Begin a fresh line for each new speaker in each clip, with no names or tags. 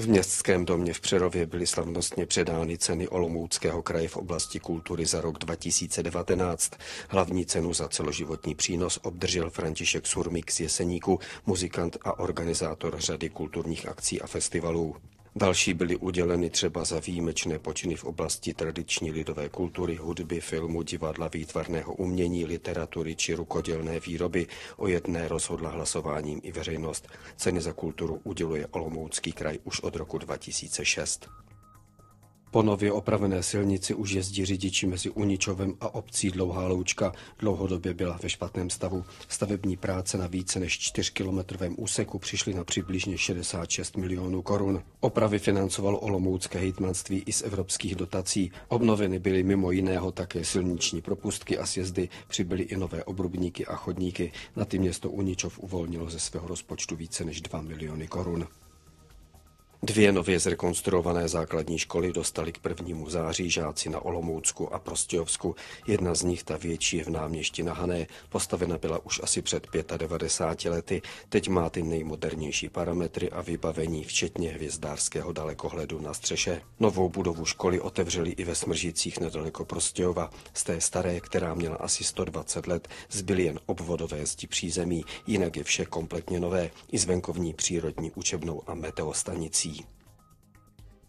V Městském domě v Přerově byly slavnostně předány ceny Olomouckého kraje v oblasti kultury za rok 2019. Hlavní cenu za celoživotní přínos obdržel František Surmik z Jeseníku, muzikant a organizátor řady kulturních akcí a festivalů. Další byly uděleny třeba za výjimečné počiny v oblasti tradiční lidové kultury, hudby, filmu, divadla, výtvarného umění, literatury či rukodělné výroby. O jedné rozhodla hlasováním i veřejnost. Ceny za kulturu uděluje Olomoucký kraj už od roku 2006. Po nově opravené silnici už jezdí řidiči mezi Uničovem a obcí Dlouhá loučka. Dlouhodobě byla ve špatném stavu. Stavební práce na více než 4-kilometrovém úseku přišly na přibližně 66 milionů korun. Opravy financovalo Olomoucké hejtmanství i z evropských dotací. Obnoveny byly mimo jiného také silniční propustky a sjezdy, přibyly i nové obrubníky a chodníky. Na ty město Uničov uvolnilo ze svého rozpočtu více než 2 miliony korun. Dvě nově zrekonstruované základní školy dostali k prvnímu září žáci na Olomoucku a Prostějovsku. Jedna z nich, ta větší, je v náměšti na Hané. Postavena byla už asi před 95 lety. Teď má ty nejmodernější parametry a vybavení, včetně hvězdárského dalekohledu na střeše. Novou budovu školy otevřeli i ve Smržicích nedaleko Prostějova. Z té staré, která měla asi 120 let, zbyly jen obvodové zdi přízemí. Jinak je vše kompletně nové. I zvenkovní přírodní učebnou a meteostanicí prací.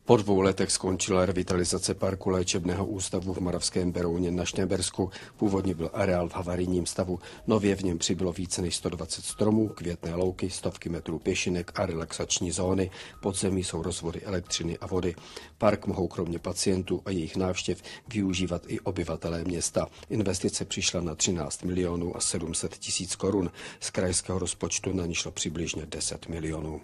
Po dvou letech skončila revitalizace parku léčebného ústavu v Moravském Berouně na Šnebersku. Původně byl areál v havarijním stavu. Nově v něm přibylo více než 120 stromů, květné louky, stovky metrů pěšinek a relaxační zóny. Pod zemí jsou rozvody elektřiny a vody. Park mohou kromě pacientů a jejich návštěv využívat i obyvatelé města. Investice přišla na 13 milionů a 700 tisíc korun. Z krajského rozpočtu na ní šlo přibližně 10 milionů.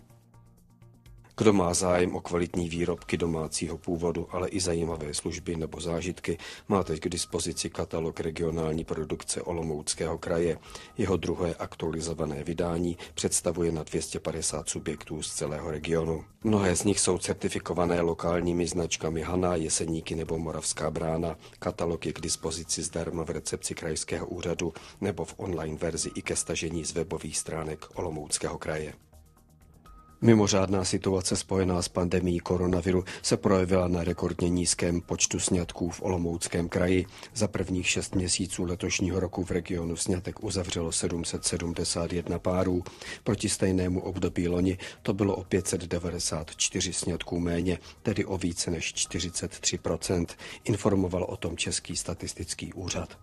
Kdo má zájem o kvalitní výrobky domácího původu, ale i zajímavé služby nebo zážitky, má teď k dispozici katalog regionální produkce Olomouckého kraje. Jeho druhé aktualizované vydání představuje na 250 subjektů z celého regionu. Mnohé z nich jsou certifikované lokálními značkami Haná, Jeseníky nebo Moravská brána. Katalog je k dispozici zdarma v recepci krajského úřadu nebo v online verzi i ke stažení z webových stránek Olomouckého kraje. Mimořádná situace spojená s pandemí koronaviru se projevila na rekordně nízkém počtu sňatků v Olomouckém kraji. Za prvních šest měsíců letošního roku v regionu sňatek uzavřelo 771 párů. Proti stejnému období loni to bylo o 594 sňatků méně, tedy o více než 43 Informoval o tom Český statistický úřad.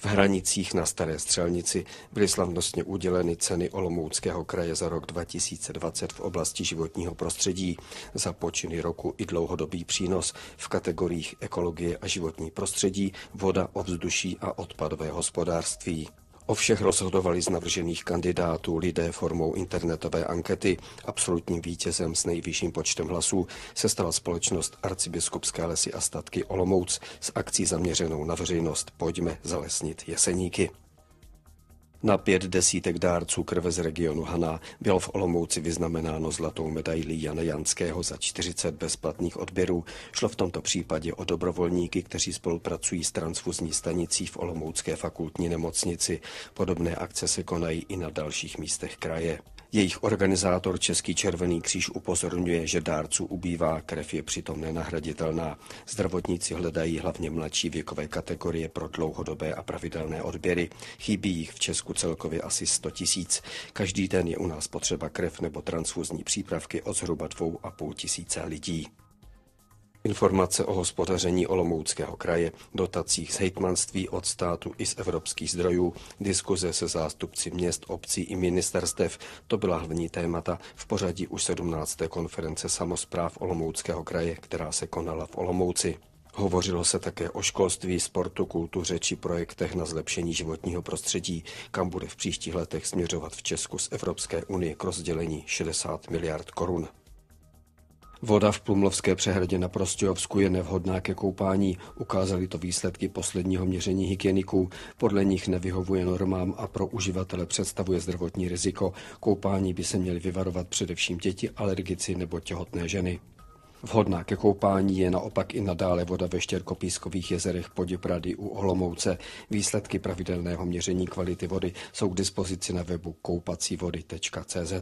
V Hranicích na Staré Střelnici byly slavnostně uděleny ceny Olomouckého kraje za rok 2020 v oblasti životního prostředí za počiny roku i dlouhodobý přínos v kategoriích ekologie a životní prostředí, voda, ovzduší a odpadové hospodářství. O všech rozhodovali z navržených kandidátů lidé formou internetové ankety. Absolutním vítězem s nejvyšším počtem hlasů se stala společnost Arcibiskupské lesy a statky Olomouc s akcí zaměřenou na veřejnost Pojďme zalesnit jeseníky. Na pět desítek dárců krve z regionu Haná bylo v Olomouci vyznamenáno zlatou medailí Jana Janského za 40 bezplatných odběrů. Šlo v tomto případě o dobrovolníky, kteří spolupracují s transfuzní stanicí v Olomoucké fakultní nemocnici. Podobné akce se konají i na dalších místech kraje. Jejich organizátor Český červený kříž upozorňuje, že dárců ubývá, krev je přitom nenahraditelná. Zdravotníci hledají hlavně mladší věkové kategorie pro dlouhodobé a pravidelné odběry. Chybí jich v Česku celkově asi 100 tisíc. Každý den je u nás potřeba krev nebo transfuzní přípravky od zhruba 2,5 a půl tisíce lidí. Informace o hospodaření Olomouckého kraje, dotacích z hejtmanství od státu i z evropských zdrojů, diskuze se zástupci měst, obcí i ministerstev, to byla hlavní témata v pořadí už 17. konference samozpráv Olomouckého kraje, která se konala v Olomouci. Hovořilo se také o školství, sportu, kultuře či projektech na zlepšení životního prostředí, kam bude v příštích letech směřovat v Česku z Evropské unie k rozdělení 60 miliard korun. Voda v Plumlovské přehradě na Prostějovsku je nevhodná ke koupání. Ukázaly to výsledky posledního měření hygieniků. Podle nich nevyhovuje normám a pro uživatele představuje zdravotní riziko. Koupání by se měly vyvarovat především děti, alergici nebo těhotné ženy. Vhodná ke koupání je naopak i nadále voda ve štěrkopískových jezerech Poděprady u Olomouce. Výsledky pravidelného měření kvality vody jsou k dispozici na webu koupacívody.cz.